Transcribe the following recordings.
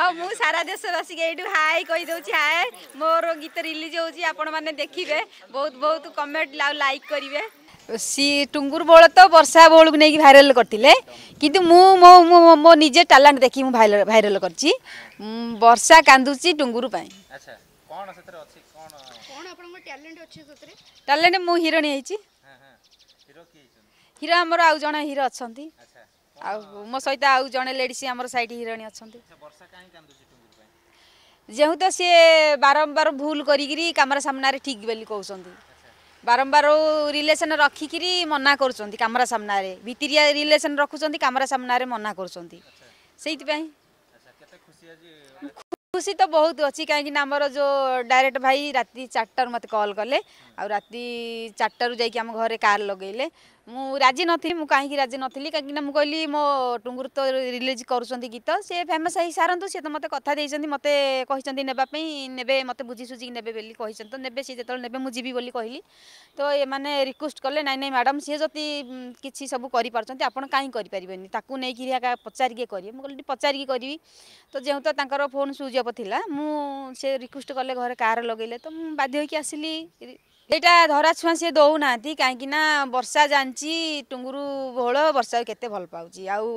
ଆଉ ମୁଁ ସାରା ଦେଶବାସୀକି ଏଇଠୁ ହାଏ କହିଦେଉଛି ହାଏ ମୋର ଗୀତ ରିଲିଜ୍ ହେଉଛି ଆପଣମାନେ ଦେଖିବେ ବହୁତ ବହୁତ କମେଣ୍ଟ ଆଉ ଲାଇକ୍ କରିବେ ସି ଟୁଙ୍ଗୁର ବୋଳ ତ ବର୍ଷା ବୋଳକୁ ନେଇକି ଭାଇରାଲ କରିଥିଲେ କିନ୍ତୁ ମୁଁ ମୋ ମୋ ନିଜେ ଟ୍ୟାଲେଣ୍ଟ ଦେଖି ମୁଁ ଭାଇରାଲ କରିଛି ବର୍ଷା କାନ୍ଦୁଛି ଟୁଙ୍ଗୁରୁ ପାଇଁ ଟ୍ୟାଲେଣ୍ଟ ମୁଁ ହିରୋଇନ୍ ହେଇଛି ହିରୋ ଆମର ଆଉ ଜଣେ ହିରୋ ଅଛନ୍ତି ଆଉ ମୋ ସହିତ ଆଉ ଜଣେ ଲେଡ଼ିସ୍ ଆମର ସାଇଟ୍ ହିରୋଇନ୍ ଅଛନ୍ତି ଯେହେତୁ ସିଏ ବାରମ୍ବାର ଭୁଲ କରିକିରି କାମରା ସାମ୍ନାରେ ଠିକ୍ ବୋଲି କହୁଛନ୍ତି ବାରମ୍ବାର ରିଲେସନ୍ ରଖିକିରି ମନା କରୁଛନ୍ତି କାମରା ସାମ୍ନାରେ ଭିତିରିଆ ରିଲେସନ୍ ରଖୁଛନ୍ତି କାମରା ସାମ୍ନାରେ ମନା କରୁଛନ୍ତି ସେଇଥିପାଇଁ ଖୁସି ତ ବହୁତ ଅଛି କାହିଁକିନା ଆମର ଯେଉଁ ଡାଇରେକ୍ଟ ଭାଇ ରାତି ଚାରିଟାରୁ ମୋତେ କଲ୍ କଲେ ଆଉ ରାତି ଚାରିଟାରୁ ଯାଇକି ଆମ ଘରେ କାର୍ ଲଗେଇଲେ ମୁଁ ରାଜି ନଥିଲି ମୁଁ କାହିଁକି ରାଜି ନଥିଲି କାହିଁକିନା ମୁଁ କହିଲି ମୋ ଟୁଙ୍ଗୁରୁ ତ ରିଲିଜ୍ କରୁଛନ୍ତି ଗୀତ ସେ ଫେମସ୍ ହେଇ ସାରନ୍ତୁ ସିଏ ତ ମୋତେ କଥା ଦେଇଛନ୍ତି ମୋତେ କହିଛନ୍ତି ନେବା ପାଇଁ ନେବେ ମୋତେ ବୁଝି ବୁଝିସୁଝିକି ନେବେ ବୋଲି କହିଛନ୍ତି ତ ନେବେ ସିଏ ଯେତେବେଳେ ନେବେ ମୁଁ ଯିବି ବୋଲି କହିଲି ତ ଏମାନେ ରିକ୍ୱେଷ୍ଟ କଲେ ନାଇଁ ନାଇଁ ମ୍ୟାଡ଼ାମ୍ ସିଏ ଯଦି କିଛି ସବୁ କରିପାରୁଛନ୍ତି ଆପଣ କାହିଁ କରିପାରିବେନି ତାକୁ ନେଇକିରି ଏକା ପଚାରିକି କରିବେ ମୁଁ କହିଲି ପଚାରିକି କରିବି ତ ଯେହେତୁ ତାଙ୍କର ଫୋନ୍ ସୁଇଚ୍ ଅଫ୍ ଥିଲା ମୁଁ ସେ ରିକ୍ୱେଷ୍ଟ କଲେ ଘରେ କାର୍ ଲଗେଇଲେ ତ ମୁଁ ବାଧ୍ୟ ହୋଇକି ଆସିଲି ଏଇଟା ଧରା ଛୁଆଁ ସିଏ ଦେଉନାହାନ୍ତି କାହିଁକି ନା ବର୍ଷା ଜାଣିଛି ଟୁଙ୍ଗୁରୁ ଭୋଳ ବର୍ଷାକୁ କେତେ ଭଲ ପାଉଛି ଆଉ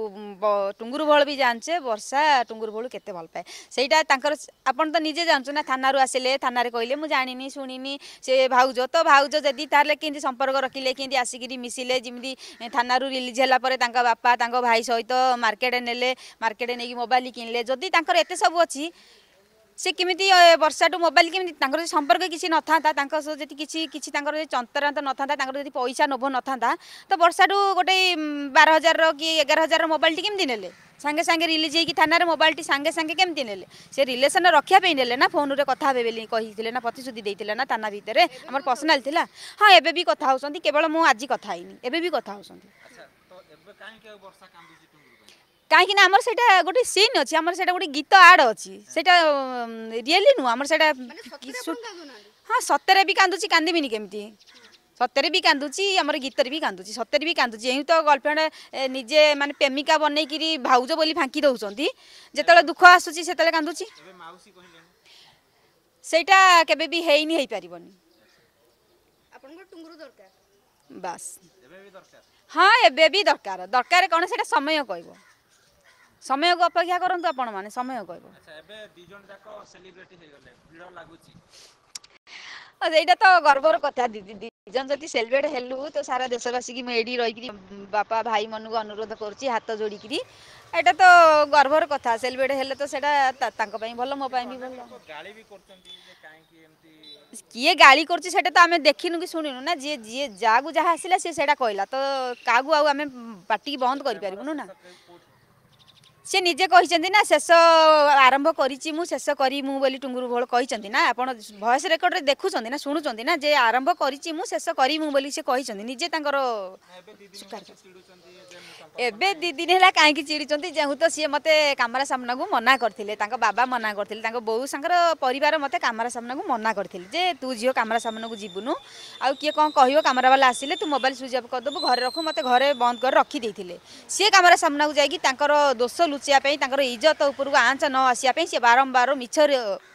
ଟୁଙ୍ଗୁରୁ ଭୋଳ ବି ଜାଣିଛେ ବର୍ଷା ଟୁଙ୍ଗୁରୁ ଭୋଳ କେତେ ଭଲ ପାଏ ସେଇଟା ତାଙ୍କର ଆପଣ ତ ନିଜେ ଜାଣିଛୁ ନା ଥାନାରୁ ଆସିଲେ ଥାନାରେ କହିଲେ ମୁଁ ଜାଣିନି ଶୁଣିନି ସେ ଭାଉଜ ତ ଭାଉଜ ଯଦି ତାହେଲେ କେମିତି ସମ୍ପର୍କ ରଖିଲେ କେମିତି ଆସିକିରି ମିଶିଲେ ଯେମିତି ଥାନାରୁ ରିଲିଜ୍ ହେଲା ପରେ ତାଙ୍କ ବାପା ତାଙ୍କ ଭାଇ ସହିତ ମାର୍କେଟ୍ ନେଲେ ମାର୍କେଟ୍ ନେଇକି ମୋବାଇଲ୍ କିଣିଲେ ଯଦି ତାଙ୍କର ଏତେ ସବୁ ଅଛି ସେ କେମିତି ବର୍ଷାଠୁ ମୋବାଇଲ କେମିତି ତାଙ୍କର ଯଦି ସମ୍ପର୍କ କିଛି ନଥାନ୍ତା ତାଙ୍କ ସହ ଯଦି କିଛି କିଛି ତାଙ୍କର ଯଦି ଯନ୍ତ୍ରାନ୍ତ ନଥାନ୍ତା ତାଙ୍କର ଯଦି ପଇସା ଲୋଭ ନଥାନ୍ତା ତ ବର୍ଷାଠୁ ଗୋଟେ ବାର ହଜାରର କି ଏଗାର ହଜାରର ମୋବାଇଲଟି କେମିତି ନେଲେ ସାଙ୍ଗେ ସାଙ୍ଗେ ରିଲିଜ୍ ହେଇକି ଥାନାରେ ମୋବାଇଲଟି ସାଙ୍ଗେ ସାଙ୍ଗେ କେମିତି ନେଲେ ସେ ରିଲେସନ୍ ରଖିବା ପାଇଁ ନେଲେ ନା ଫୋନ୍ରେ କଥା ହେବେ ବୋଲି କହିଥିଲେ ନା ପ୍ରତିଶ୍ରୁତି ଦେଇଥିଲେ ନା ଥାନା ଭିତରେ ଆମର ପର୍ସନାଲ୍ ଥିଲା ହଁ ଏବେ ବି କଥା ହେଉଛନ୍ତି କେବଳ ମୁଁ ଆଜି କଥା ହେଇନି ଏବେ ବି କଥା ହେଉଛନ୍ତି কাহিঁকি না আমার সেটা গোটে সিন অছি আমার সেটা গোটে গীত আড অছি সেটা রিয়েলি নু আমার সেটা হ্যাঁ সত্যরে বি কান্দুছি কান্দিবিনি কেমতি সত্যরে বি কান্দুছি আমার গীতরে বি কান্দুছি সত্যরে বি কান্দুছি এই তো গার্লফ্রেন্ড নিজে মানে প্রেমিকা বনাইকি ভাউজ বলে ফাঙ্কি দৌঁতি যেতবে দুঃখ আসুচি সেতবে কান্দুছি সেইটা কেবে বি হেইনি হইপারিবনি আপনার টুঙ্গুরু দরকার বাস হ্যাঁ এবে বি দরকার দরকার কোণ সেটা সময় কইব ସମୟକୁ ଅପେକ୍ଷା କରନ୍ତୁ ଆପଣମାନେ ସମୟ କହିବ ସେଇଟା ତ ଗର୍ବର କଥା ଦିଦି ଦି ଜଣ ଯଦି ସେଲିବ୍ରେଟ୍ ହେଲୁ ତ ସାରା ଦେଶବାସୀକି ମୁଁ ଏଇଠି ରହିକିରି ବାପା ଭାଇ ମାନଙ୍କୁ ଅନୁରୋଧ କରୁଛି ହାତ ଯୋଡ଼ିକିରି ଏଇଟା ତ ଗର୍ବର କଥା ସେଲିବ୍ରେଟ୍ ହେଲେ ତ ସେଇଟା ତାଙ୍କ ପାଇଁ ଭଲ ମୋ ପାଇଁ ବି ଭଲ କିଏ ଗାଳି କରୁଛି ସେଇଟା ତ ଆମେ ଦେଖିନୁ କି ଶୁଣିନୁ ନା ଯିଏ ଯିଏ ଯାହାକୁ ଯାହା ଆସିଲା ସିଏ ସେଇଟା କହିଲା ତ କାହାକୁ ଆଉ ଆମେ ପାଟିକି ବନ୍ଦ କରିପାରିବୁନୁ ନା সে নিজে কিন্তু না শেষ আরম্ভ করেছি মু শেষ করি মু বলে টুঙ্গুরু ভোল কিন্তু না আপনার ভয়েস রেকর্ডরে দেখুছেন না শুণুছেন না যে আরম্ভ করেছি মু শেষ করি মু বলে সে কিন্তু নিজে তাঁর এবে দুই দিন হল কাইকি চিড়িছেন যেহেতু সি মতো কামেরা সামনাকু মনা করলে তাঁর বাবা মনা করলে তাঁর বৌ সাঙ্কর পরিবার মতো কামেরা সামনাকু মনা করলে যে তু ঝিও কামেরা সামনাকু যুনু আউ কি কম কহব কামেরাওয়ালা আসলে তু মোবাইল সুইচ অফ করেদেবু ঘরে রখু মতো ঘরে বন্ধ করে রখিদে সি কামেরা সামনাকু যাই তাঁর দোষ ଲୁଚିବା ତାଙ୍କର ଇଜ୍ଜତ ଉପରକୁ ଆଞ୍ଚ ନ ଆସିବା ସେ ବାରମ୍ବାର ମିଛ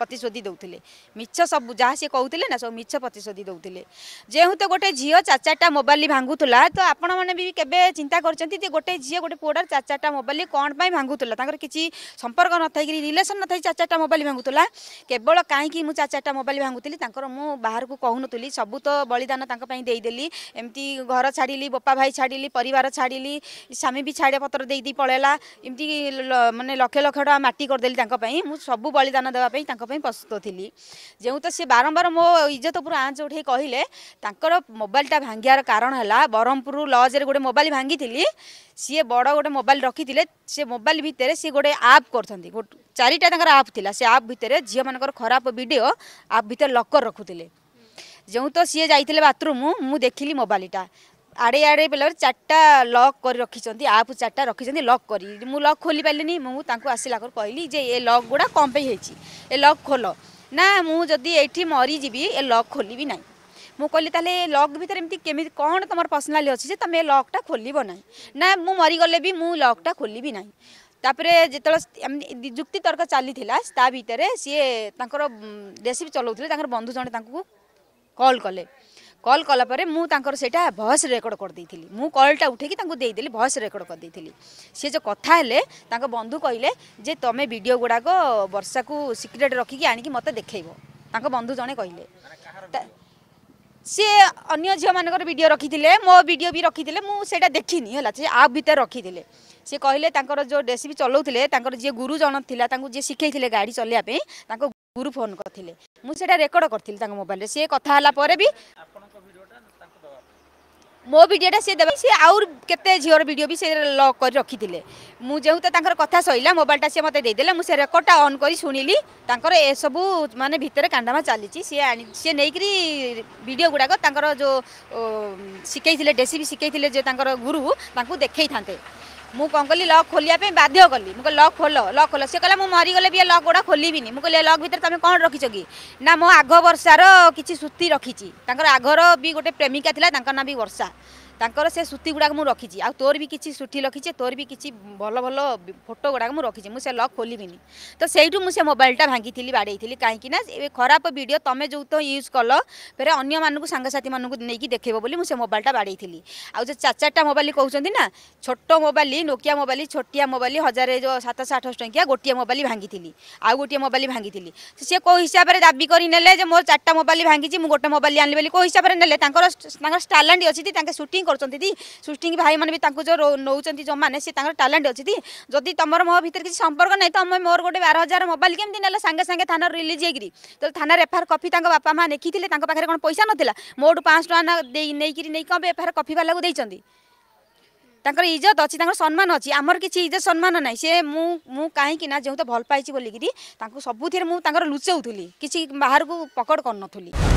ପ୍ରତିଶ୍ରୁତି ଦେଉଥିଲେ ମିଛ ସବୁ ଯାହା ସେ କହୁଥିଲେ ନା ସବୁ ମିଛ ପ୍ରତିଶ୍ରୁତି ଦେଉଥିଲେ ଯେହେତୁ ଗୋଟେ ଝିଅ ଚାରି ଚାରିଟା ମୋବାଇଲ ଭାଙ୍ଗୁଥିଲା ତ ଆପଣମାନେ ବି କେବେ ଚିନ୍ତା କରିଛନ୍ତି ଯେ ଗୋଟେ ଝିଅ ଗୋଟେ ପୁଅଟାର ଚାରି ଚାରିଟା ମୋବାଇଲ କ'ଣ ପାଇଁ ଭାଙ୍ଗୁଥିଲା ତାଙ୍କର କିଛି ସମ୍ପର୍କ ନଥାଇକି ରିଲେସନ୍ ନଥାଇ ଚାରି ଚାରିଟା ମୋବାଇଲ ଭାଙ୍ଗୁଥିଲା କେବଳ କାହିଁକି ମୁଁ ଚାରି ଚାରିଟା ମୋବାଇଲ ଭାଙ୍ଗୁଥିଲି ତାଙ୍କର ମୁଁ ବାହାରକୁ କହୁନଥିଲି ସବୁ ତ ବଳିଦାନ ତାଙ୍କ ପାଇଁ ଦେଇଦେଲି ଏମିତି ଘର ଛାଡ଼ିଲି ବୋପା ଭାଇ ଛାଡ଼ିଲି ପରିବାର ଛାଡ଼ିଲି ସ୍ୱାମୀ ବି ଛାଡ଼ିଆ ପତ୍ର ଦେଇଦେଇ ପଳେଇଲା ଏମିତି ମାନେ ଲକ୍ଷ ଲକ୍ଷ ଟଙ୍କା ମାଟି କରିଦେଲି ତାଙ୍କ ପାଇଁ ମୁଁ ସବୁ ବଳିଦାନ ଦେବା ପାଇଁ ତାଙ୍କ ପାଇଁ ପ୍ରସ୍ତୁତ ଥିଲି ଯେଉଁ ତ ସେ ବାରମ୍ବାର ମୋ ଇଜ୍ଜତ ଉପରେ ଆଞ୍ଚ ଉଠେଇ କହିଲେ ତାଙ୍କର ମୋବାଇଲଟା ଭାଙ୍ଗିବାର କାରଣ ହେଲା ବ୍ରହ୍ମପୁର ଲଜ୍ରେ ଗୋଟେ ମୋବାଇଲ ଭାଙ୍ଗିଥିଲି ସିଏ ବଡ଼ ଗୋଟେ ମୋବାଇଲ ରଖିଥିଲେ ସେ ମୋବାଇଲ ଭିତରେ ସିଏ ଗୋଟେ ଆପ୍ କରୁଛନ୍ତି ଚାରିଟା ତାଙ୍କର ଆପ୍ ଥିଲା ସେ ଆପ୍ ଭିତରେ ଝିଅମାନଙ୍କର ଖରାପ ଭିଡ଼ିଓ ଆପ୍ ଭିତରେ ଲକର୍ ରଖୁଥିଲେ ଯେଉଁ ତ ସିଏ ଯାଇଥିଲେ ବାଥରୁମ୍ ମୁଁ ଦେଖିଲି ମୋବାଇଲଟା আড়ে আড়ে বেলা চারটা লক করে রাখি আপ চারটা রাখি লক করি মু লক খোলি পারিনি মু তাঁকু আসিলা করে কহিলি যে এ লক গুড়া কম পাই হয়েছি এ লক খোল না মু যদি এইটি মরিযিবি এ লক খোলিবি না ମୁଁ କହିଲି ତାହେଲେ ଲକ୍ ଭିତରେ ଏମିତି କେମିତି କ'ଣ ତୁମର ପର୍ସନାଲି ଅଛି ଯେ ତୁମେ ଲକ୍ଟା ଖୋଲିବ ନାହିଁ ନା ମୁଁ ମରିଗଲେ ବି ମୁଁ ଲକ୍ଟା ଖୋଲିବି ନାହିଁ ତାପରେ ଯେତେବେଳେ ଯୁକ୍ତି ତର୍କ ଚାଲିଥିଲା ତା ଭିତରେ ସିଏ ତାଙ୍କର ରେସିପି ଚଲାଉଥିଲେ ତାଙ୍କର ବନ୍ଧୁ ଜଣେ ତାଙ୍କୁ କଲ୍ କଲେ কল কলাপরে মু তাঁর সেটা ভয়েস রেকর্ড করেদি মু কলটা উঠেকি তাঁকু দিয়েদেলি ভয়েস রেকর্ড করেদি সি যে কথা হলে তাঁর বন্ধু কহিলে যে তুমি ভিডিও গুড়াক বর্ষাকু সিক্রেট রক্ষিকি আনিকি মতো দেখেইব তাঁর বন্ধু জনে কহিলে সি অন্য ঝিও মানকর ভিডিও রক্ষিলে মো ভিডিও বি রক্ষিলে মু সেটা দেখিনি হল সে আপ ভিতরে রক্ষিলে সি কহিলে তাঁর যে রেসিপি চলাউলে তাঁর যে গুরুজন লা তাঁর যে শিখাইলে গাড়ি চলাইয়া তাঁর গুরু ফোন করলে মু সেটা রেকর্ড করলি তাঁর মোবাইলে সি কথা হলা পরে বি ମୋ ଭିଡ଼ିଓଟା ସିଏ ଦେବେ ସିଏ ଆଉ କେତେ ଝିଅର ଭିଡ଼ିଓ ବି ସେ ଲକ୍ କରି ରଖିଥିଲେ ମୁଁ ଯେହେତୁ ତାଙ୍କର କଥା ସରିଲା ମୋବାଇଲଟା ସିଏ ମୋତେ ଦେଇଦେଲେ ମୁଁ ସେ ରେକର୍ଡ଼ଟା ଅନ୍ କରି ଶୁଣିଲି ତାଙ୍କର ଏସବୁ ମାନେ ଭିତରେ କାଣ୍ଡାମା ଚାଲିଛି ସିଏ ଆଣି ସିଏ ନେଇକରି ଭିଡ଼ିଓ ଗୁଡ଼ାକ ତାଙ୍କର ଯେଉଁ ଶିଖେଇଥିଲେ ଡେସିବି ଶିଖେଇଥିଲେ ଯେ ତାଙ୍କର ଗୁରୁ ତାଙ୍କୁ ଦେଖେଇଥାନ୍ତେ ମୁଁ କ'ଣ କଲି ଲକ୍ ଖୋଲିବା ପାଇଁ ବାଧ୍ୟ କଲି ମୁଁ କହିଲି ଲକ୍ ଖୋଲ ଲକ୍ ଖୋଲ ସେ କହିଲା ମୁଁ ମରିଗଲେ ବି ଏ ଲକ୍ ଗୁଡ଼ା ଖୋଲିବିନି ମୁଁ କହିଲି ଏ ଲକ୍ ଭିତରେ ତମେ କ'ଣ ରଖିଛ କି ନା ମୋ ଆଗ ବର୍ଷାର କିଛି ସୂତି ରଖିଛି ତାଙ୍କର ଆଗର ବି ଗୋଟେ ପ୍ରେମିକା ଥିଲା ତାଙ୍କ ନାଁ ବି ବର୍ଷା ତାଙ୍କର ସେ ସୁତି ଗୁଡ଼ାକ ମୁଁ ରଖିଛି ଆଉ ତୋର ବି କିଛି ସୁଠି ରଖିଛି ତୋର ବି କିଛି ଭଲ ଭଲ ଫଟୋ ଗୁଡ଼ାକ ମୁଁ ରଖିଛି ମୁଁ ସେ ଲକ୍ ଖୋଲିବିନି ତ ସେଇଠୁ ମୁଁ ସେ ମୋବାଇଲଟା ଭାଙ୍ଗିଥିଲି ବାଡ଼େଇଥିଲି କାହିଁକି ନା ଖରାପ ଭିଡ଼ିଓ ତମେ ଯେଉଁ ତ ୟୁଜ୍ କଲ ଫେରେ ଅନ୍ୟମାନଙ୍କୁ ସାଙ୍ଗସାଥିମାନଙ୍କୁ ନେଇକି ଦେଖେଇବ ବୋଲି ମୁଁ ସେ ମୋବାଇଲଟା ବାଡ଼େଇଥିଲି ଆଉ ଯେଉଁ ଚାରି ଚାରିଟା ମୋବାଇଲ କହୁଛନ୍ତି ନା ଛୋଟ ମୋବାଇଲ ନୋକିଆ ମୋବାଇଲ ଛୋଟିଆ ମୋବାଇଲ ହଜାରେ ଯେଉଁ ସାତଶହ ଆଠଶହ ଟଙ୍କିଆ ଗୋଟିଏ ମୋବାଇଲ ଭାଙ୍ଗିଥିଲି ଆଉ ଗୋଟିଏ ମୋବାଇଲ ଭାଙ୍ଗିଥିଲି ସେ କେଉଁ ହିସାବରେ ଦାବି କରି ନେଲେ ଯେ ମୋର ଚାରିଟା ମୋବାଇଲ ଭାଙ୍ଗିଛି ମୁଁ ଗୋଟେ ମୋବାଇଲ ଆଣିଲି ବୋଲି କେଉଁ ହିସାବରେ ନେଲେ ତାଙ୍କର ତାଙ୍କର ଟ୍ୟାଲେଣ୍ଟ ଅଛି ତାଙ୍କେ ସୁଟିଂ করছেন দি সুষ্টিঙ্গ ভাই মানে তাঁর যে নৌকর যে সে তাঁর ট্যালেন্ট অছি দি যদি তোমার মো ভিতরে কিছু সম্পর্ক নাই তো মোর গোটে বার হাজার মোবাইল কেমতি নেলে সাংে সাংে থানার রিলিজ হয়েকি তো থানার এফআইআর কফি তাঁর বাপা মা নেখি তাঁর পাখে কোণ পয়সা নথিলা মোটু পাঁচ টাকা নেইকি নেই কম এফআইআর কফি বালাকে দিয়েছেন ତାଙ୍କର ଇଜ୍ଜତ ଅଛି ତାଙ୍କର ସମ୍ମାନ ଅଛି ଆମର କିଛି ଇଜ୍ଜତ ସମ୍ମାନ ନାହିଁ ସେ ମୁଁ ମୁଁ କାହିଁକି ନା ଯେହେତୁ ଭଲ ପାଇଛି ବୋଲିକିରି ତାଙ୍କୁ ସବୁଥିରେ ମୁଁ ତାଙ୍କର ଲୁଚାଉଥିଲି କିଛି ବାହାରକୁ ପକଡ଼ କରୁନଥିଲି